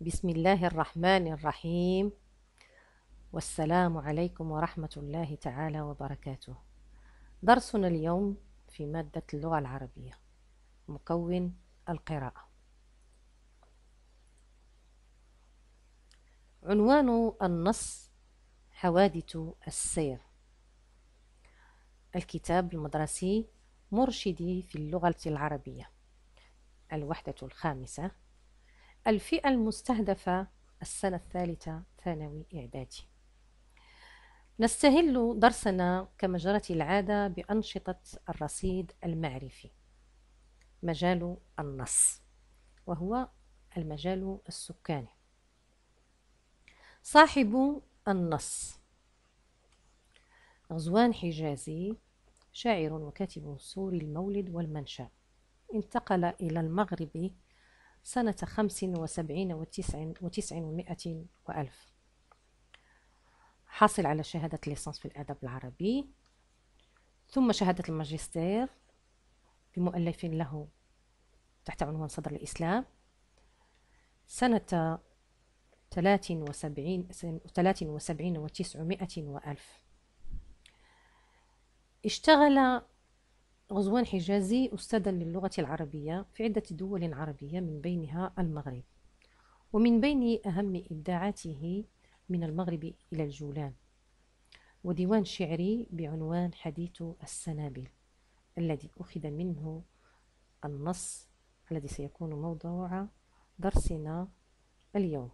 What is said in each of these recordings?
بسم الله الرحمن الرحيم والسلام عليكم ورحمة الله تعالى وبركاته درسنا اليوم في مادة اللغة العربية مكون القراءة عنوان النص حوادث السير الكتاب المدرسي مرشدي في اللغة العربية الوحدة الخامسة الفئة المستهدفة السنة الثالثة ثانوي إعدادي نستهل درسنا كما جرت العادة بأنشطة الرصيد المعرفي مجال النص وهو المجال السكاني صاحب النص غزوان حجازي شاعر وكاتب سوري المولد والمنشأ انتقل إلى المغرب سنة خمس وسبعين وتسع وتسع ومائة وألف حاصل على شهادة ليسانس في الأدب العربي ثم شهادة الماجستير بمؤلف له تحت عنوان صدر الإسلام سنة ثلاث وسبعين ثلاث وسبعين وتسعمائة وألف اشتغل غزوان حجازي أستاذا للغة العربية في عدة دول عربية من بينها المغرب ومن بين أهم إبداعاته من المغرب إلى الجولان وديوان شعري بعنوان حديث السنابل الذي أخذ منه النص الذي سيكون موضوع درسنا اليوم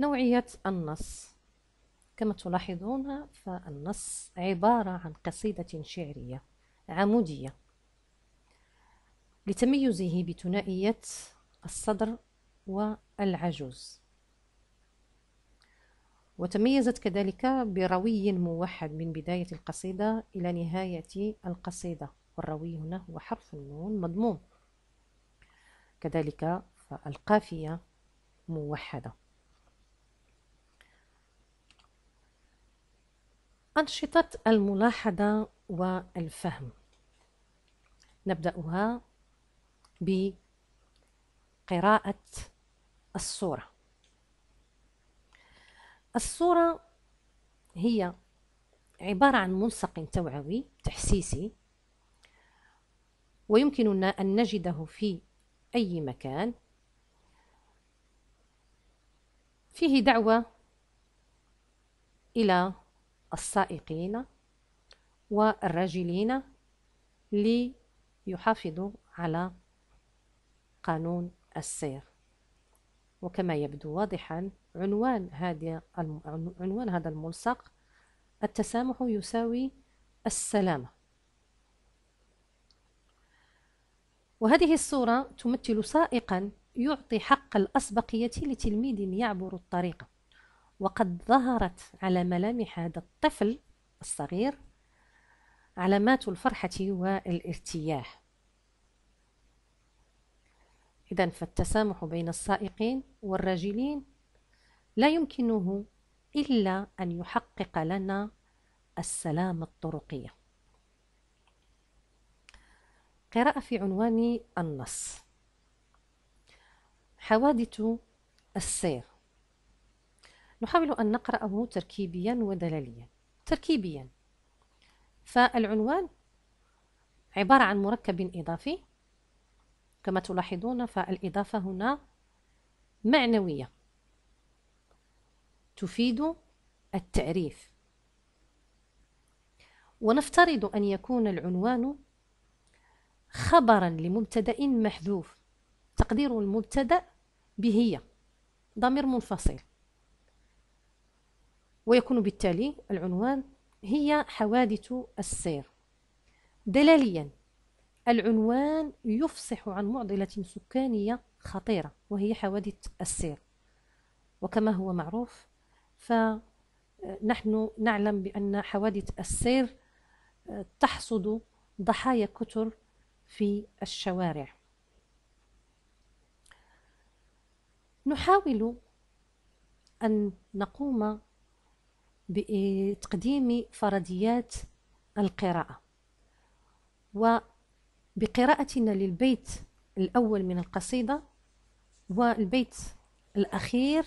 نوعية النص كما تلاحظون فالنص عبارة عن قصيدة شعرية عمودية لتميزه بثنائية الصدر والعجوز وتميزت كذلك بروي موحد من بداية القصيدة إلى نهاية القصيدة والروي هنا هو حرف النون مضموم كذلك فالقافية موحدة أنشطة الملاحظة والفهم نبدأها بقراءة الصورة الصورة هي عبارة عن ملصق توعوي تحسيسي ويمكننا أن نجده في أي مكان فيه دعوة إلى السائقين والراجلين ليحافظوا على قانون السير وكما يبدو واضحا عنوان هذا عنوان هذا الملصق التسامح يساوي السلامة وهذه الصورة تمثل سائقا يعطي حق الأسبقية لتلميذ يعبر الطريق وقد ظهرت على ملامح هذا الطفل الصغير علامات الفرحة والارتياح إذا فالتسامح بين السائقين والراجلين لا يمكنه إلا أن يحقق لنا السلام الطرقية قراءة في عنوان النص حوادث السير نحاول أن نقرأه تركيبيا ودلاليا تركيبيا فالعنوان عبارة عن مركب إضافي كما تلاحظون فالإضافة هنا معنوية تفيد التعريف ونفترض أن يكون العنوان خبرا لمبتدأ محذوف تقدير المبتدأ بهي ضمير منفصل ويكون بالتالي العنوان هي حوادث السير دلاليا العنوان يفصح عن معضلة سكانية خطيرة وهي حوادث السير وكما هو معروف فنحن آه، نعلم بأن حوادث السير آه، تحصد ضحايا كثر في الشوارع نحاول أن نقوم بتقديم فرضيات القراءة وبقراءتنا للبيت الأول من القصيدة والبيت الأخير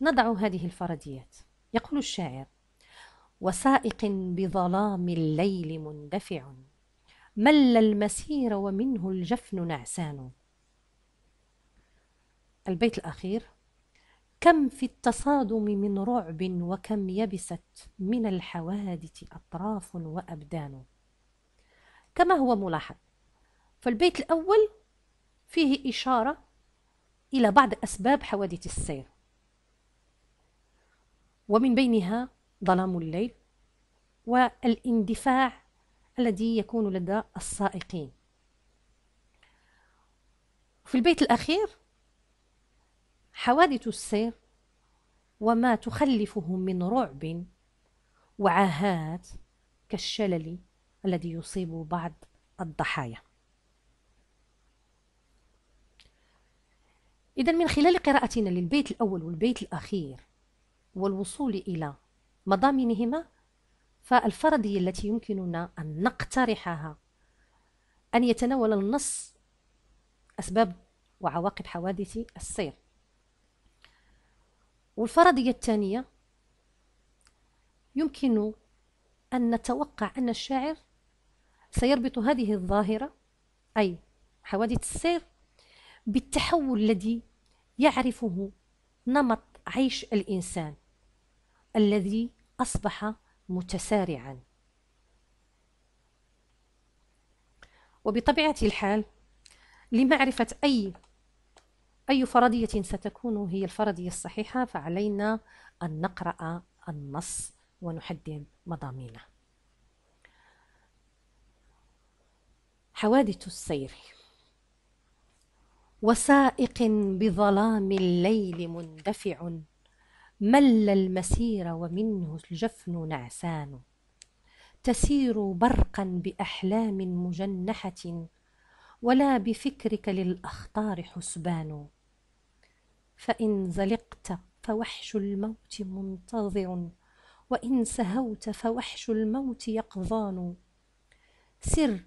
نضع هذه الفرضيات يقول الشاعر وسائق بظلام الليل مندفع مل المسير ومنه الجفن نعسان البيت الأخير كم في التصادم من رعب وكم يبست من الحوادث أطراف وأبدان كما هو ملاحظ فالبيت الأول فيه إشارة إلى بعض أسباب حوادث السير ومن بينها ظلام الليل والاندفاع الذي يكون لدى السائقين في البيت الأخير حوادث السير وما تخلفه من رعب وعاهات كالشلل الذي يصيب بعض الضحايا إذا من خلال قراءتنا للبيت الأول والبيت الأخير والوصول إلى مضامينهما فالفرضية التي يمكننا أن نقترحها أن يتناول النص أسباب وعواقب حوادث السير والفرضية الثانية يمكن أن نتوقع أن الشاعر سيربط هذه الظاهرة أي حوادث السير بالتحول الذي يعرفه نمط عيش الإنسان الذي أصبح متسارعا وبطبيعة الحال لمعرفة أي أي فرضية ستكون هي الفرضية الصحيحة فعلينا أن نقرأ النص ونحدد مضامينه حوادث السير وسائق بظلام الليل مندفع مل المسير ومنه الجفن نعسان تسير برقا باحلام مجنحه ولا بفكرك للاخطار حسبان فإن زلقت فوحش الموت منتظر وإن سهوت فوحش الموت يقظان سر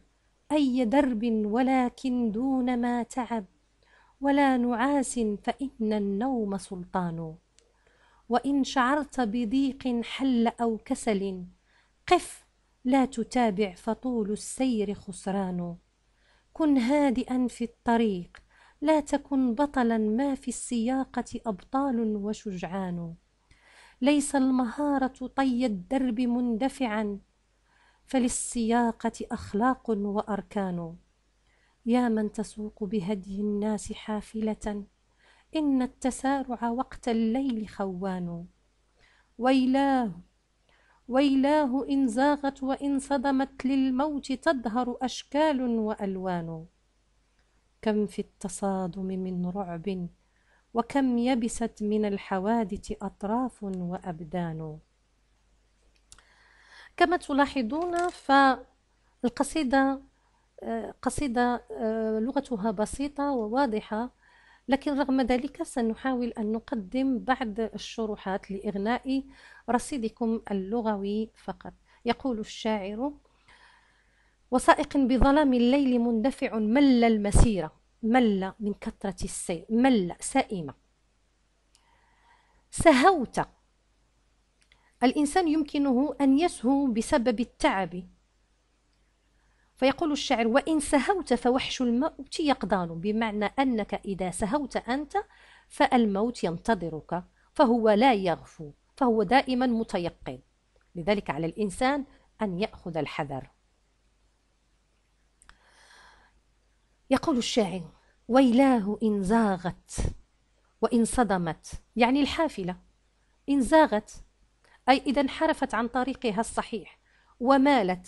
أي درب ولكن دون ما تعب ولا نعاس فإن النوم سلطان وإن شعرت بضيق حل أو كسل قف لا تتابع فطول السير خسران كن هادئا في الطريق لا تكن بطلا ما في السياقة أبطال وشجعان ليس المهارة طي الدرب مندفعا فللسياقة أخلاق وأركان يا من تسوق بهدي الناس حافلة إن التسارع وقت الليل خوان ويلاه ويلاه إن زاغت وإن صدمت للموت تظهر أشكال وألوان كم في التصادم من رعب وكم يبست من الحوادث أطراف وأبدان كما تلاحظون فالقصيدة قصيدة آه، لغتها بسيطة وواضحة لكن رغم ذلك سنحاول أن نقدم بعض الشروحات لإغناء رصيدكم اللغوي فقط يقول الشاعر وسائق بظلام الليل مندفع مل المسيرة مل من كثرة السير مل سائمة سهوت الإنسان يمكنه أن يسهو بسبب التعب فيقول الشاعر وإن سهوت فوحش الموت يقضان بمعنى أنك إذا سهوت أنت فالموت ينتظرك فهو لا يغفو فهو دائما متيقظ لذلك على الإنسان أن يأخذ الحذر يقول الشاعر ويلاه إن زاغت وإن صدمت يعني الحافلة إن زاغت أي إذا انحرفت عن طريقها الصحيح ومالت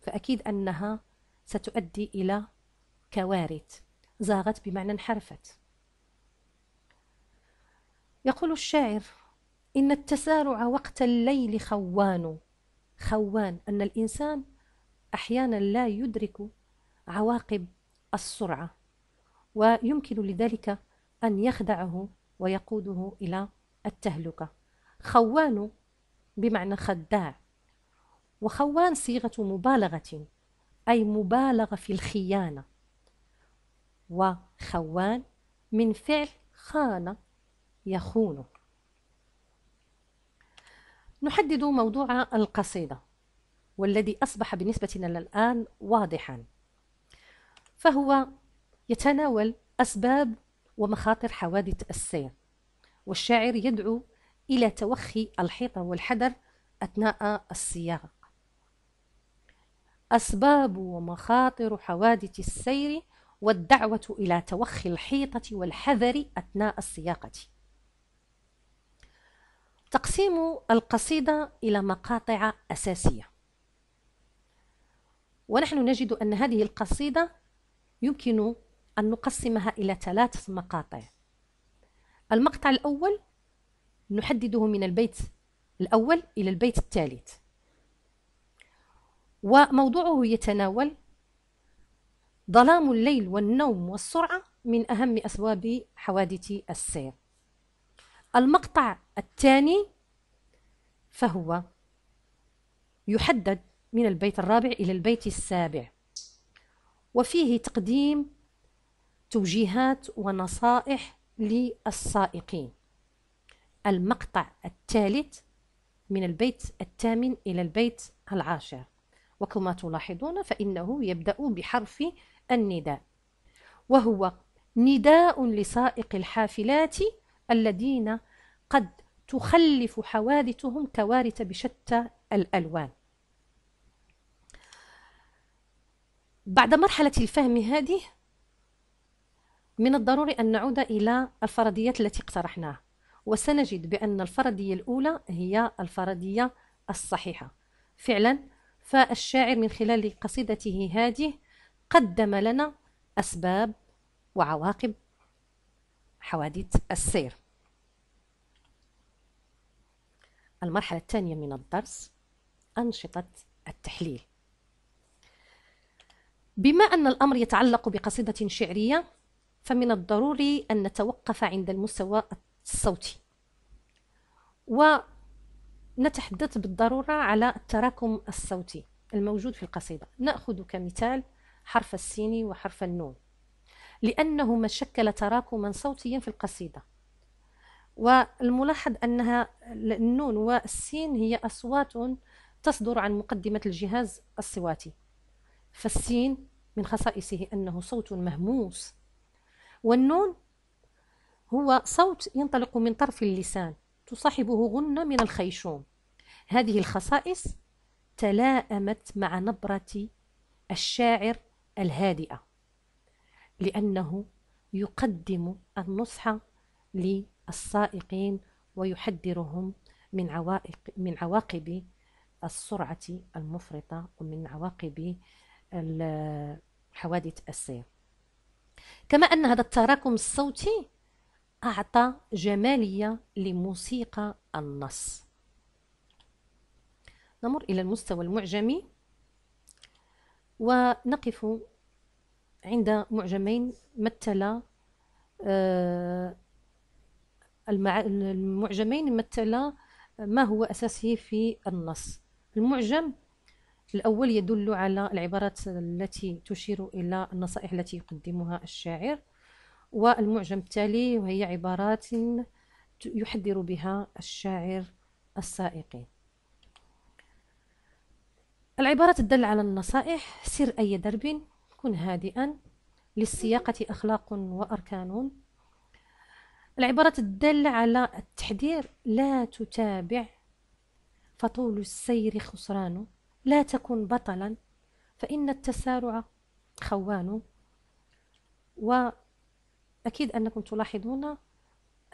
فأكيد أنها ستؤدي إلى كوارث زاغت بمعنى انحرفت يقول الشاعر إن التسارع وقت الليل خوان خوان أن الإنسان أحيانا لا يدرك عواقب السرعة ويمكن لذلك أن يخدعه ويقوده إلى التهلكة خوان بمعنى خداع وخوان صيغة مبالغة أي مبالغة في الخيانة وخوان من فعل خان يخون نحدد موضوع القصيدة والذي أصبح بالنسبة لنا الآن واضحاً فهو يتناول أسباب ومخاطر حوادث السير والشاعر يدعو إلى توخي الحيطة والحذر أثناء السياق أسباب ومخاطر حوادث السير والدعوة إلى توخي الحيطة والحذر أثناء السياقة تقسيم القصيدة إلى مقاطع أساسية ونحن نجد أن هذه القصيدة يمكن أن نقسمها إلى ثلاث مقاطع المقطع الأول نحدده من البيت الأول إلى البيت الثالث وموضوعه يتناول ظلام الليل والنوم والسرعة من أهم أسباب حوادث السير المقطع الثاني فهو يحدد من البيت الرابع إلى البيت السابع وفيه تقديم توجيهات ونصائح للسائقين المقطع الثالث من البيت الثامن إلى البيت العاشر وكما تلاحظون فإنه يبدأ بحرف النداء وهو نداء لسائق الحافلات الذين قد تخلف حوادثهم كوارث بشتى الألوان بعد مرحلة الفهم هذه من الضروري أن نعود إلى الفرضيات التي اقترحناها وسنجد بأن الفرضية الأولى هي الفرضية الصحيحة فعلا فالشاعر من خلال قصيدته هذه قدم لنا أسباب وعواقب حوادث السير المرحلة الثانية من الدرس أنشطة التحليل بما أن الأمر يتعلق بقصيدة شعرية فمن الضروري أن نتوقف عند المستوى الصوتي ونتحدث بالضرورة على التراكم الصوتي الموجود في القصيدة نأخذ كمثال حرف السين وحرف النون لأنهما شكل تراكما صوتيا في القصيدة والملاحظ أنها النون والسين هي أصوات تصدر عن مقدمة الجهاز الصواتي فالسين من خصائصه أنه صوت مهموس والنون هو صوت ينطلق من طرف اللسان تصاحبه غنة من الخيشوم هذه الخصائص تلاءمت مع نبرة الشاعر الهادئة لأنه يقدم النصح للسائقين ويحذرهم من عوائق من عواقب السرعة المفرطة ومن عواقب حوادث السير كما أن هذا التراكم الصوتي أعطى جمالية لموسيقى النص نمر إلى المستوى المعجمي ونقف عند معجمين مثلا آه، المعجمين مثلا ما هو أساسي في النص المعجم الأول يدل على العبارات التي تشير إلى النصائح التي يقدمها الشاعر والمعجم التالي وهي عبارات يحذر بها الشاعر السائقين العبارات تدل على النصائح سر أي درب كن هادئا للسياقة أخلاق وأركان العبارة تدل على التحذير لا تتابع فطول السير خسران لا تكن بطلا فإن التسارع خوان وأكيد أنكم تلاحظون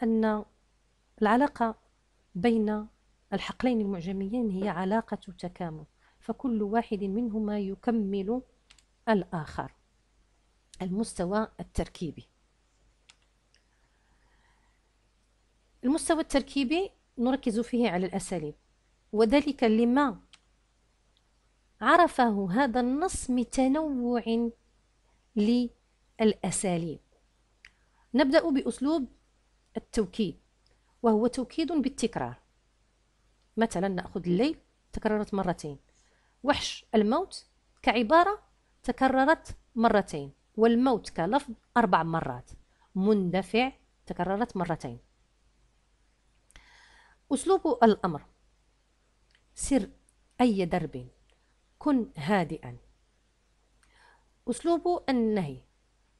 أن العلاقة بين الحقلين المعجميين هي علاقة تكامل فكل واحد منهما يكمل الآخر المستوى التركيبي المستوى التركيبي نركز فيه على الأساليب وذلك لما عرفه هذا النص من تنوع للأساليب نبدأ بأسلوب التوكيد وهو توكيد بالتكرار مثلا نأخذ الليل تكررت مرتين وحش الموت كعبارة تكررت مرتين والموت كلفظ أربع مرات مندفع تكررت مرتين أسلوب الأمر سر أي درب كن هادئا أسلوب النهي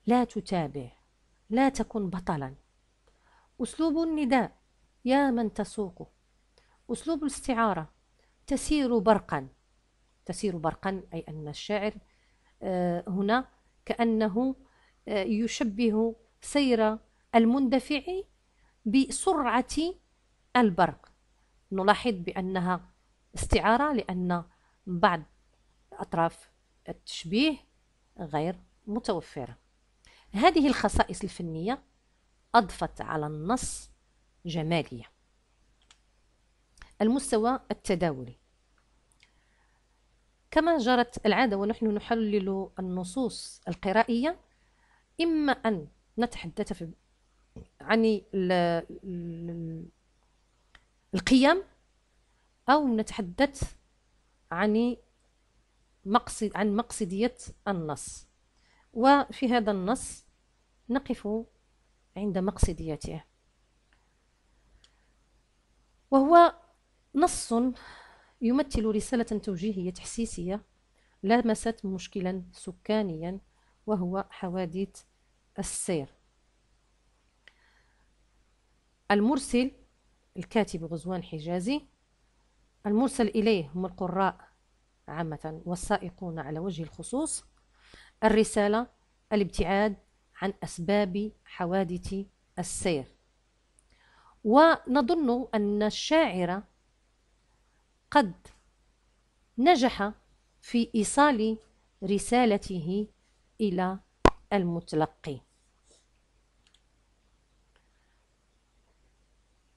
لا تتابع لا تكن بطلا أسلوب النداء يا من تسوق أسلوب الاستعارة تسير برقا تسير برقا أي أن الشاعر آه، هنا كأنه آه، يشبه سير المندفع بسرعة البرق نلاحظ بأنها استعارة لأن بعض أطراف التشبيه غير متوفرة هذه الخصائص الفنية أضفت على النص جمالية المستوى التداولي كما جرت العادة ونحن نحلل النصوص القرائية إما أن نتحدث في عن القيم أو نتحدث عن مقصد عن مقصدية النص وفي هذا النص نقف عند مقصديته وهو نص يمثل رسالة توجيهية تحسيسية لمست مشكلا سكانيا وهو حوادث السير المرسل الكاتب غزوان حجازي المرسل إليه هم القراء عامة والسائقون على وجه الخصوص الرسالة الابتعاد عن أسباب حوادث السير ونظن أن الشاعر قد نجح في إيصال رسالته إلى المتلقي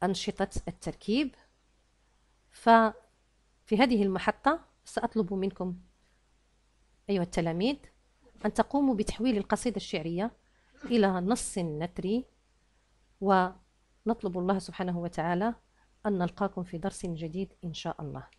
أنشطة التركيب ففي هذه المحطة سأطلب منكم أيها التلاميذ أن تقوموا بتحويل القصيدة الشعرية إلى نص نثري ونطلب الله سبحانه وتعالى أن نلقاكم في درس جديد إن شاء الله